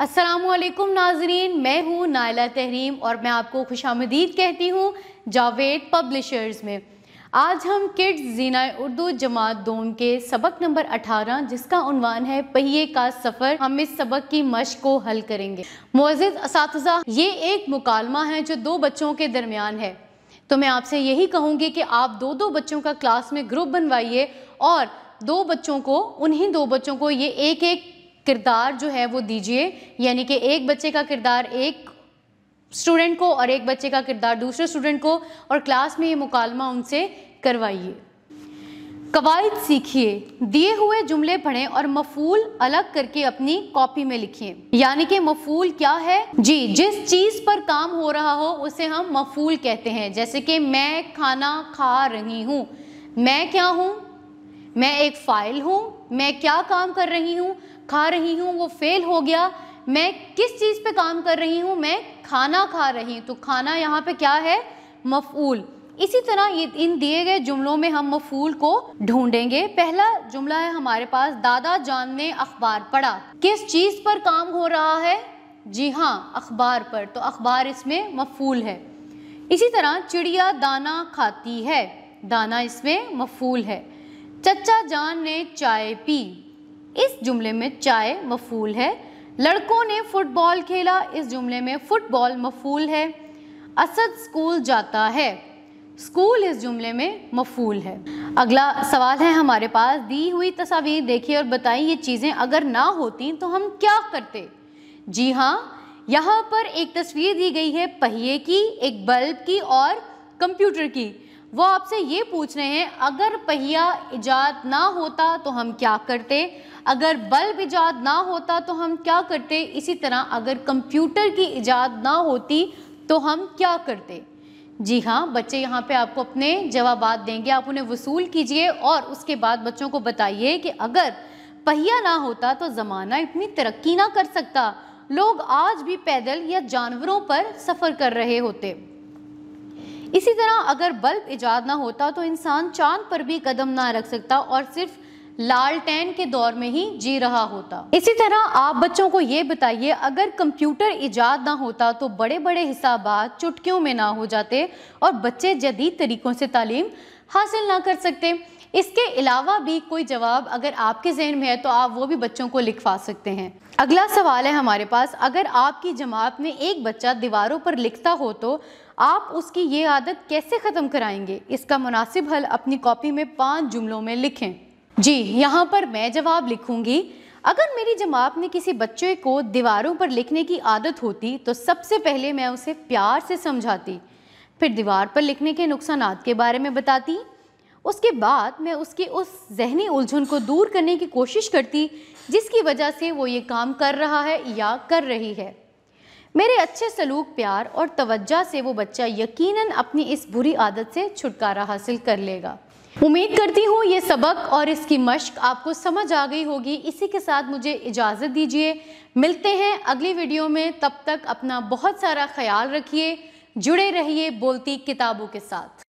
असलकुम नाजरीन मैं हूँ नायला तहरीम और मैं आपको खुश आमदीद कहती हूँ जावेद पब्लिशर्स में आज हम किड्स जीना उर्दू जमात दोम के सबक नंबर 18 जिसका उनवान है पहिए का सफ़र हम इस सबक की मश को हल करेंगे मोज़ इस ये एक मुकालमा है जो दो बच्चों के दरमियान है तो मैं आपसे यही कहूँगी कि आप दो दो बच्चों का क्लास में ग्रुप बनवाइए और दो बच्चों को उन्हीं दो बच्चों को ये एक एक किरदार जो है वो दीजिए यानी कि एक बच्चे का किरदार एक स्टूडेंट को और एक बच्चे का किरदार दूसरे स्टूडेंट को और क्लास में ये मुकालमा उनसे करवाइए कवायद सीखिए दिए हुए जुमले पढ़ें और मफूल अलग करके अपनी कॉपी में लिखिए यानी कि मफूल क्या है जी जिस चीज पर काम हो रहा हो उसे हम मफूल कहते हैं जैसे कि मैं खाना खा रही हूँ मैं क्या हूँ मैं एक फाइल हूँ मैं क्या काम कर रही हूँ खा रही हूँ वो फेल हो गया मैं किस चीज़ पे काम कर रही हूँ मैं खाना खा रही हूँ तो खाना यहाँ पे क्या है मफूल इसी तरह ये इन दिए गए जुमलों में हम मफूल को ढूंढेंगे पहला जुमला है हमारे पास दादा जान ने अखबार पढ़ा किस चीज़ पर काम हो रहा है जी हाँ अखबार पर तो अखबार इसमें मफूल है इसी तरह चिड़िया दाना खाती है दाना इसमें मफूल है चचा जान ने चाय पी इस जुमले में चाय मफूल है लड़कों ने फुटबॉल खेला इस जुमले में फुटबॉल मफूल है असद स्कूल जाता है स्कूल इस जुमले में मफूल है अगला सवाल है हमारे पास दी हुई तस्वीर देखिए और बताएं ये चीज़ें अगर ना होती तो हम क्या करते जी हाँ यहाँ पर एक तस्वीर दी गई है पहिए की एक बल्ब की और कंप्यूटर की वो आपसे ये पूछ रहे हैं अगर पहिया ईजाद ना होता तो हम क्या करते अगर बल्ब ईजाद ना होता तो हम क्या करते इसी तरह अगर कंप्यूटर की ईजाद ना होती तो हम क्या करते जी हाँ बच्चे यहाँ पे आपको अपने जवाब देंगे आप उन्हें वसूल कीजिए और उसके बाद बच्चों को बताइए कि अगर पहिया ना होता तो ज़माना इतनी तरक्की ना कर सकता लोग आज भी पैदल या जानवरों पर सफ़र कर रहे होते इसी तरह अगर बल्ब ईजाद ना होता तो इंसान चांद पर भी कदम ना रख सकता और सिर्फ लालटेन के दौर में ही जी रहा होता इसी तरह आप बच्चों को ये बताइए अगर कंप्यूटर इजाद ना होता तो बड़े बड़े हिसाब चुटकियों में ना हो जाते और बच्चे जदीद तरीक़ों से तालीम हासिल ना कर सकते इसके अलावा भी कोई जवाब अगर आपके जहन में है तो आप वो भी बच्चों को लिखवा सकते हैं अगला सवाल है हमारे पास अगर आपकी जमात में एक बच्चा दीवारों पर लिखता हो तो आप उसकी ये आदत कैसे ख़त्म कराएंगे इसका मुनासिब हल अपनी कॉपी में पाँच जुमलों में लिखें जी यहाँ पर मैं जवाब लिखूंगी अगर मेरी जमात में किसी बच्चे को दीवारों पर लिखने की आदत होती तो सबसे पहले मैं उसे प्यार से समझाती फिर दीवार पर लिखने के नुकसान के बारे में बताती उसके बाद मैं उसके उस जहनी उलझन को दूर करने की कोशिश करती जिसकी वजह से वो ये काम कर रहा है या कर रही है मेरे अच्छे सलूक प्यार और तवज्जा से वो बच्चा यकीनन अपनी इस बुरी आदत से छुटकारा हासिल कर लेगा उम्मीद करती हूँ ये सबक और इसकी मश्क आपको समझ आ गई होगी इसी के साथ मुझे इजाज़त दीजिए मिलते हैं अगली वीडियो में तब तक अपना बहुत सारा ख्याल रखिए जुड़े रहिए बोलती किताबों के साथ